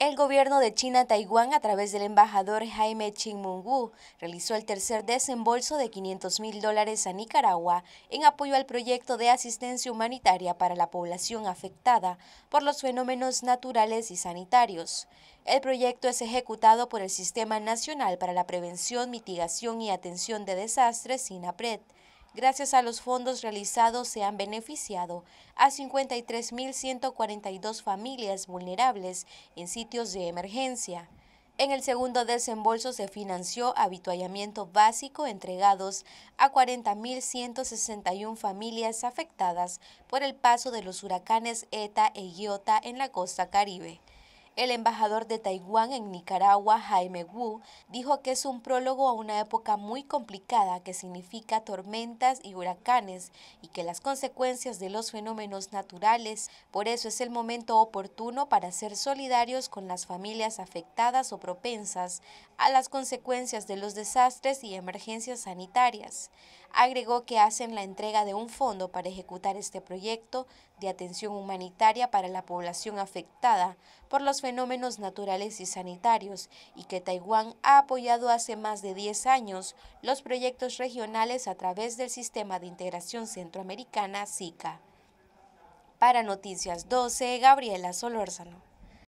El gobierno de China-Taiwán, a través del embajador Jaime ching mung realizó el tercer desembolso de 500 mil dólares a Nicaragua en apoyo al proyecto de asistencia humanitaria para la población afectada por los fenómenos naturales y sanitarios. El proyecto es ejecutado por el Sistema Nacional para la Prevención, Mitigación y Atención de Desastres, SINAPRED gracias a los fondos realizados se han beneficiado a 53.142 familias vulnerables en sitios de emergencia. En el segundo desembolso se financió habituallamiento básico entregados a 40.161 familias afectadas por el paso de los huracanes ETA e Iota en la costa caribe. El embajador de Taiwán en Nicaragua, Jaime Wu, dijo que es un prólogo a una época muy complicada que significa tormentas y huracanes y que las consecuencias de los fenómenos naturales, por eso es el momento oportuno para ser solidarios con las familias afectadas o propensas a las consecuencias de los desastres y emergencias sanitarias agregó que hacen la entrega de un fondo para ejecutar este proyecto de atención humanitaria para la población afectada por los fenómenos naturales y sanitarios y que Taiwán ha apoyado hace más de 10 años los proyectos regionales a través del Sistema de Integración Centroamericana SICA. Para Noticias 12, Gabriela Solórzano.